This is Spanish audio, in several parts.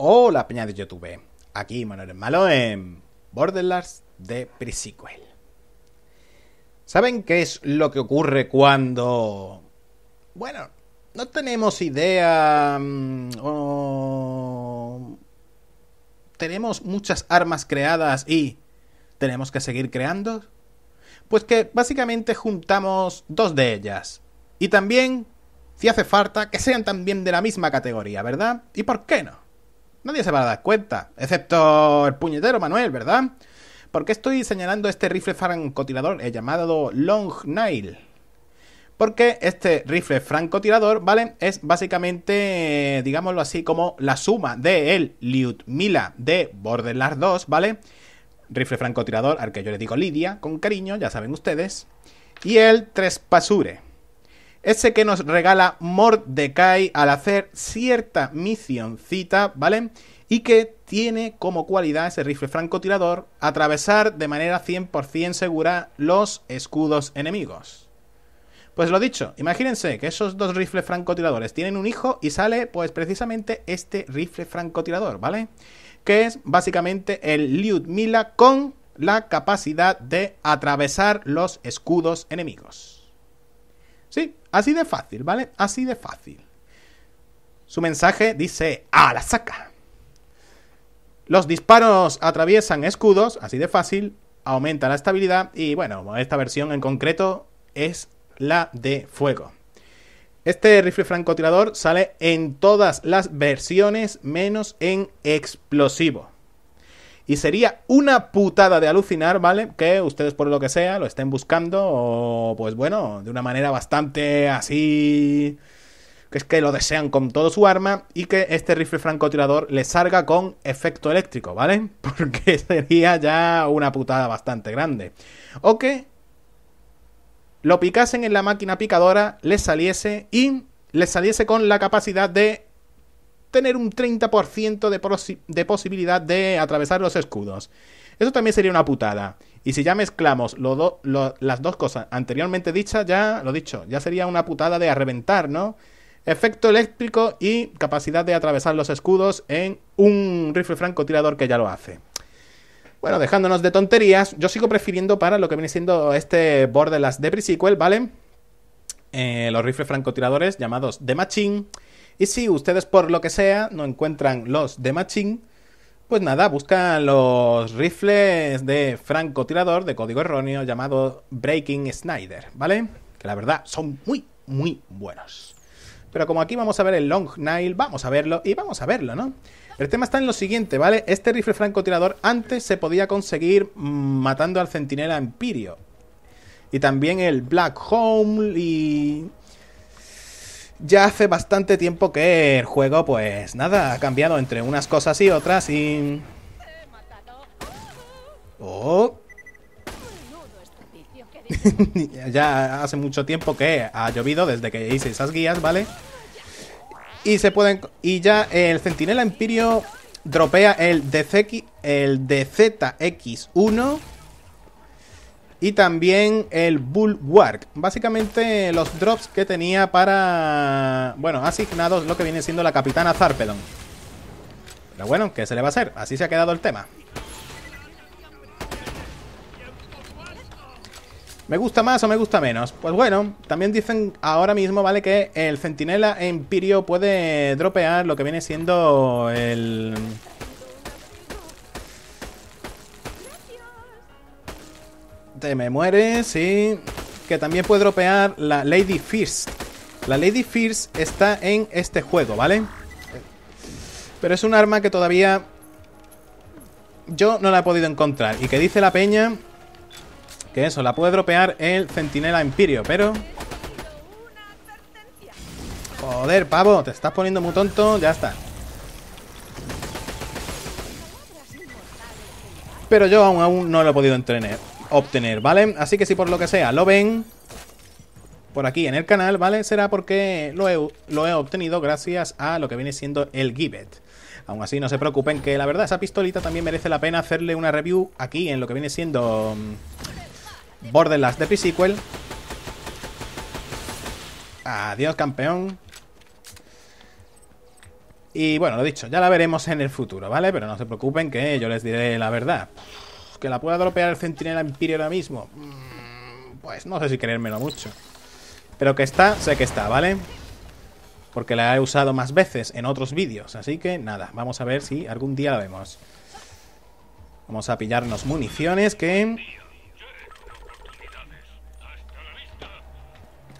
Hola peña de YouTube, aquí Manuel Malo en Borderlands de pre ¿Saben qué es lo que ocurre cuando... Bueno, no tenemos idea... Mm, tenemos muchas armas creadas y... ¿Tenemos que seguir creando? Pues que básicamente juntamos dos de ellas. Y también, si hace falta, que sean también de la misma categoría, ¿verdad? ¿Y por qué no? Nadie se va a dar cuenta, excepto el puñetero Manuel, ¿verdad? ¿Por qué estoy señalando este rifle francotirador llamado Long Nile? Porque este rifle francotirador, ¿vale? Es básicamente, digámoslo así, como la suma de el Liutmila de Borderlands 2, ¿vale? Rifle francotirador, al que yo le digo Lidia, con cariño, ya saben ustedes. Y el Trespasure, ese que nos regala Mordecai al hacer cierta misioncita, ¿vale? Y que tiene como cualidad ese rifle francotirador atravesar de manera 100% segura los escudos enemigos. Pues lo dicho, imagínense que esos dos rifles francotiradores tienen un hijo y sale pues precisamente este rifle francotirador, ¿vale? Que es básicamente el Liudmila con la capacidad de atravesar los escudos enemigos. Sí, así de fácil, ¿vale? Así de fácil. Su mensaje dice, ¡a la saca! Los disparos atraviesan escudos, así de fácil, aumenta la estabilidad y bueno, esta versión en concreto es la de fuego. Este rifle francotirador sale en todas las versiones menos en explosivo. Y sería una putada de alucinar, ¿vale? Que ustedes por lo que sea lo estén buscando o pues bueno, de una manera bastante así... Que es que lo desean con todo su arma y que este rifle francotirador le salga con efecto eléctrico, ¿vale? Porque sería ya una putada bastante grande. O que lo picasen en la máquina picadora, le saliese y le saliese con la capacidad de tener un 30% de, de posibilidad de atravesar los escudos. Eso también sería una putada. Y si ya mezclamos las dos cosas anteriormente dichas, ya lo dicho, ya sería una putada de arreventar ¿no? Efecto eléctrico y capacidad de atravesar los escudos en un rifle francotirador que ya lo hace. Bueno, dejándonos de tonterías, yo sigo prefiriendo para lo que viene siendo este Borderlands de Pre-Sequel, ¿vale? Eh, los rifles francotiradores llamados The Machine y si ustedes por lo que sea no encuentran los de matching, pues nada, buscan los rifles de francotirador de código erróneo llamado Breaking Snyder, ¿vale? Que la verdad son muy, muy buenos. Pero como aquí vamos a ver el Long Nile, vamos a verlo y vamos a verlo, ¿no? El tema está en lo siguiente, ¿vale? Este rifle francotirador antes se podía conseguir matando al centinela Empirio. Y también el Black Hole y ya hace bastante tiempo que el juego, pues nada, ha cambiado entre unas cosas y otras y... ¡Oh! ya hace mucho tiempo que ha llovido desde que hice esas guías, ¿vale? Y se pueden... Y ya el Centinela Empirio dropea el, DZX, el DZX1 y también el Bulwark. Básicamente los drops que tenía para, bueno, asignados lo que viene siendo la Capitana Zarpedon. Pero bueno, ¿qué se le va a hacer? Así se ha quedado el tema. ¿Me gusta más o me gusta menos? Pues bueno, también dicen ahora mismo, ¿vale? Que el Centinela Empirio puede dropear lo que viene siendo el... me muere, sí. Que también puede dropear la Lady Fierce La Lady Fierce está en este juego, ¿vale? Pero es un arma que todavía yo no la he podido encontrar. Y que dice la peña que eso, la puede dropear el Centinela Imperio pero... Joder, pavo, te estás poniendo muy tonto, ya está. Pero yo aún, aún no lo he podido entrenar obtener, ¿vale? Así que si por lo que sea lo ven por aquí en el canal, ¿vale? Será porque lo he, obtenido gracias a lo que viene siendo el Gibbet. Aún así, no se preocupen que la verdad esa pistolita también merece la pena hacerle una review aquí en lo que viene siendo mm, Borderlands de pre Adiós, campeón. Y bueno, lo dicho, ya la veremos en el futuro, ¿vale? Pero no se preocupen que yo les diré la verdad que la pueda dropear el centinela Imperio ahora mismo. Mm, pues no sé si querérmelo mucho. Pero que está, sé que está, ¿vale? Porque la he usado más veces en otros vídeos. Así que nada, vamos a ver si algún día la vemos. Vamos a pillarnos municiones que...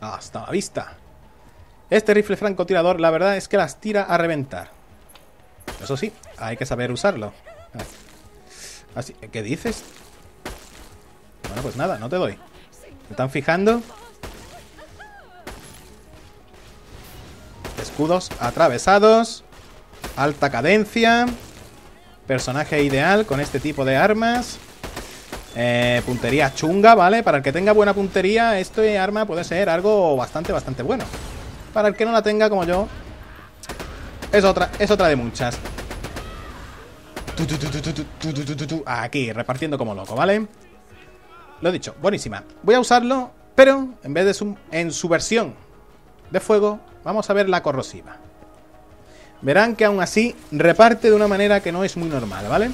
Hasta la vista. Este rifle francotirador, la verdad es que las tira a reventar. Eso sí, hay que saber usarlo. ¿Qué dices? Bueno, pues nada, no te doy. ¿Me están fijando? Escudos atravesados. Alta cadencia. Personaje ideal con este tipo de armas. Eh, puntería chunga, ¿vale? Para el que tenga buena puntería, este arma puede ser algo bastante, bastante bueno. Para el que no la tenga, como yo, es otra, es otra de muchas. Aquí, repartiendo como loco, ¿vale? Lo he dicho, buenísima. Voy a usarlo, pero en vez de su, en su versión de fuego, vamos a ver la corrosiva. Verán que aún así reparte de una manera que no es muy normal, ¿vale?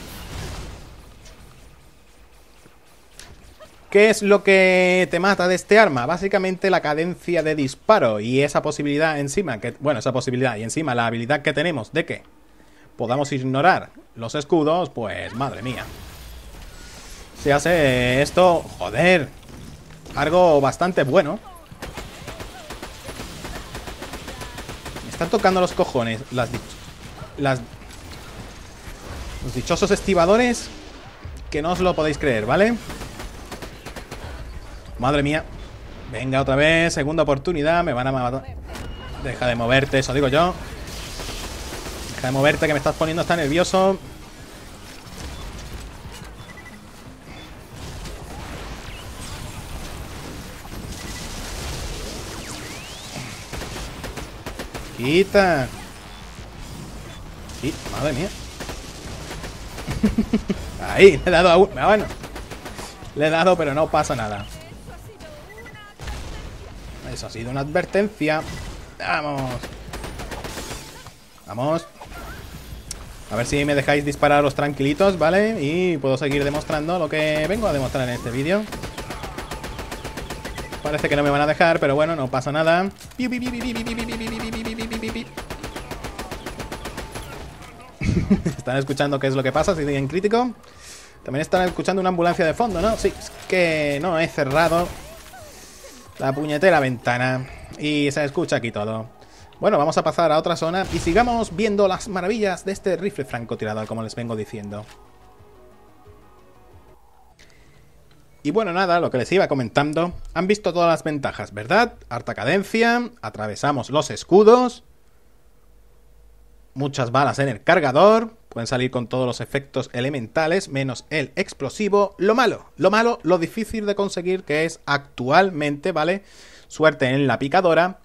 ¿Qué es lo que te mata de este arma? Básicamente la cadencia de disparo y esa posibilidad encima, que, bueno, esa posibilidad y encima la habilidad que tenemos de qué? podamos ignorar los escudos, pues madre mía. Se hace esto, joder, algo bastante bueno. Me están tocando los cojones las, los dichosos estibadores que no os lo podéis creer, ¿vale? Madre mía. Venga, otra vez, segunda oportunidad, me van a matar. Deja de moverte, eso digo yo de moverte que me estás poniendo hasta nervioso. Quita. y madre mía. Ahí, le he dado a uno. Ah, bueno, le he dado, pero no pasa nada. Eso ha sido una advertencia. Vamos. Vamos. A ver si me dejáis dispararos tranquilitos, ¿vale? Y puedo seguir demostrando lo que vengo a demostrar en este vídeo. Parece que no me van a dejar, pero bueno, no pasa nada. están escuchando qué es lo que pasa, si siguen crítico. También están escuchando una ambulancia de fondo, ¿no? Sí, es que no he cerrado la puñetera ventana. Y se escucha aquí todo. Bueno, vamos a pasar a otra zona y sigamos viendo las maravillas de este rifle francotirador, como les vengo diciendo. Y bueno, nada, lo que les iba comentando, han visto todas las ventajas, ¿verdad? Harta cadencia, atravesamos los escudos, muchas balas en el cargador, pueden salir con todos los efectos elementales, menos el explosivo. Lo malo, lo malo, lo difícil de conseguir que es actualmente, ¿vale? Suerte en la picadora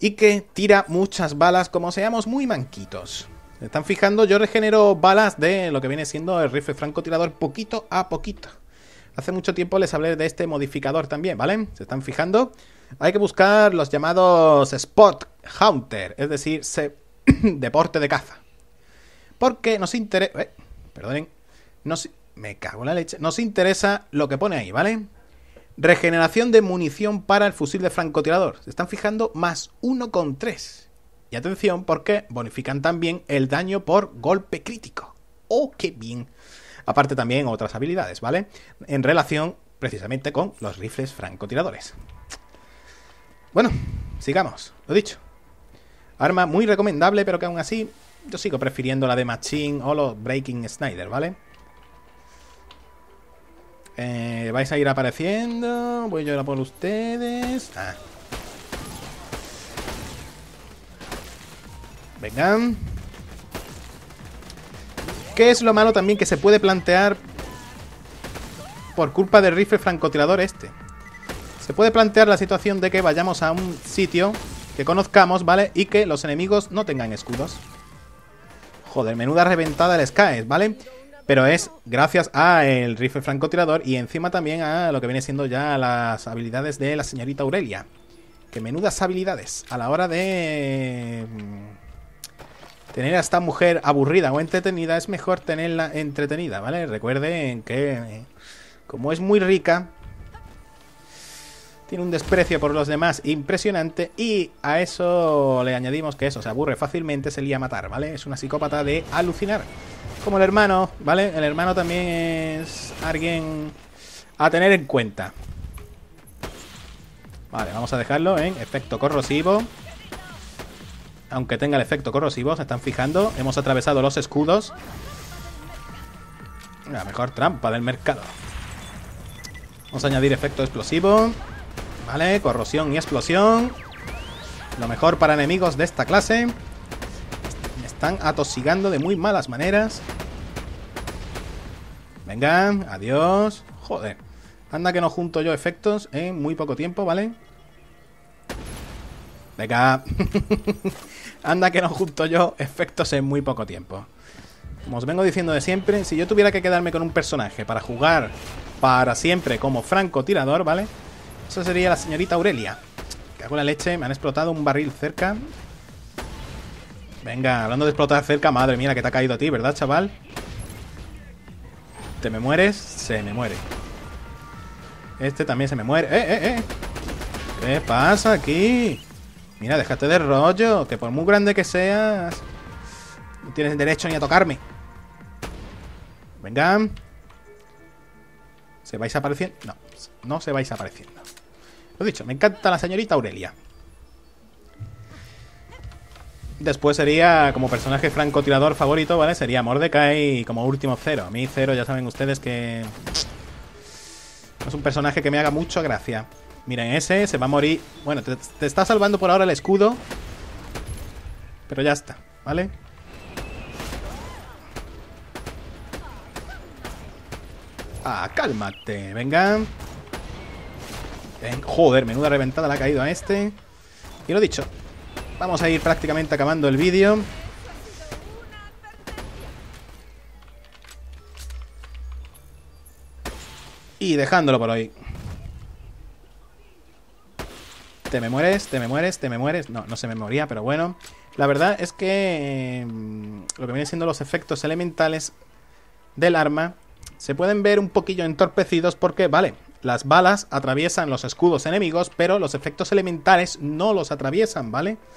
y que tira muchas balas como seamos muy manquitos. ¿Se están fijando? Yo regenero balas de lo que viene siendo el rifle francotirador poquito a poquito. Hace mucho tiempo les hablé de este modificador también, ¿vale? ¿Se están fijando? Hay que buscar los llamados Spot Hunter, es decir, deporte de caza. Porque nos interesa... Eh, perdonen. Me cago en la leche. Nos interesa lo que pone ahí, ¿vale? Regeneración de munición para el fusil de francotirador. Se están fijando más 1,3. Y atención porque bonifican también el daño por golpe crítico. ¡Oh, qué bien! Aparte también otras habilidades, ¿vale? En relación precisamente con los rifles francotiradores. Bueno, sigamos, lo dicho. Arma muy recomendable, pero que aún así yo sigo prefiriendo la de Machine o los Breaking Snyder, ¿vale? Eh, vais a ir apareciendo. Voy yo llorar por ustedes. Ah. Vengan. ¿Qué es lo malo también que se puede plantear por culpa del rifle francotirador este? Se puede plantear la situación de que vayamos a un sitio que conozcamos, ¿vale? Y que los enemigos no tengan escudos. Joder, menuda reventada les caes, ¿vale? pero es gracias a el rifle francotirador y encima también a lo que viene siendo ya las habilidades de la señorita Aurelia. Que menudas habilidades a la hora de mm, tener a esta mujer aburrida o entretenida es mejor tenerla entretenida, ¿vale? Recuerden que como es muy rica, tiene un desprecio por los demás impresionante y a eso le añadimos que eso se aburre fácilmente, se le a matar, ¿vale? Es una psicópata de alucinar como el hermano, ¿vale? El hermano también es alguien a tener en cuenta. Vale, vamos a dejarlo en efecto corrosivo. Aunque tenga el efecto corrosivo, se están fijando. Hemos atravesado los escudos. La mejor trampa del mercado. Vamos a añadir efecto explosivo. Vale, corrosión y explosión. Lo mejor para enemigos de esta clase están atosigando de muy malas maneras. Vengan, adiós. Joder. Anda que no junto yo efectos en muy poco tiempo, ¿vale? Venga. Anda que no junto yo efectos en muy poco tiempo. Como os vengo diciendo de siempre, si yo tuviera que quedarme con un personaje para jugar para siempre como francotirador, ¿vale? Esa sería la señorita Aurelia. Que hago la leche, me han explotado un barril cerca. Venga, hablando de explotar cerca, madre mía, que te ha caído a ti, ¿verdad, chaval? ¿Te me mueres? Se me muere. Este también se me muere. ¡Eh, eh, eh! ¿Qué pasa aquí? Mira, déjate de rollo, que por muy grande que seas, no tienes derecho ni a tocarme. Venga. ¿Se vais apareciendo? No, no se vais apareciendo. Lo dicho, me encanta la señorita Aurelia. Después sería como personaje francotirador favorito, ¿vale? Sería Mordecai y como último Cero. A mí Cero ya saben ustedes que... Es un personaje que me haga mucho gracia. Miren, ese se va a morir. Bueno, te, está salvando por ahora el escudo. Pero ya está, ¿vale? Ah, cálmate, venga. joder, menuda reventada le ha caído a este. Y lo dicho, Vamos a ir prácticamente acabando el vídeo. Y dejándolo por hoy. Te me mueres, te me mueres, te me mueres. No, no se me moría, pero bueno. La verdad es que em, lo que viene siendo los efectos elementales del arma se pueden ver un poquillo entorpecidos porque, vale, las balas atraviesan los escudos enemigos, pero los efectos elementales no los atraviesan, ¿vale? vale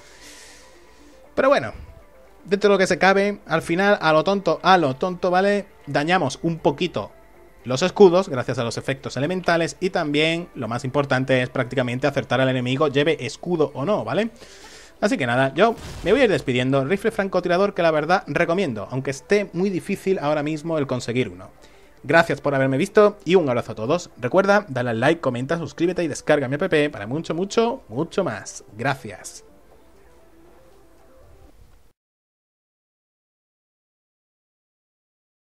pero bueno, dentro de lo que se cabe, al final, a lo tonto, a lo tonto, ¿vale? Dañamos un poquito los escudos gracias a los efectos elementales y también, lo más importante, es prácticamente acertar al enemigo, lleve escudo o no, ¿vale? Así que nada, yo me voy a ir despidiendo. Rifle francotirador que la verdad recomiendo, aunque esté muy difícil ahora mismo el conseguir uno. Gracias por haberme visto y un abrazo a todos. Recuerda, dale al like, comenta, suscríbete y descarga mi app para mucho, mucho, mucho más. Gracias.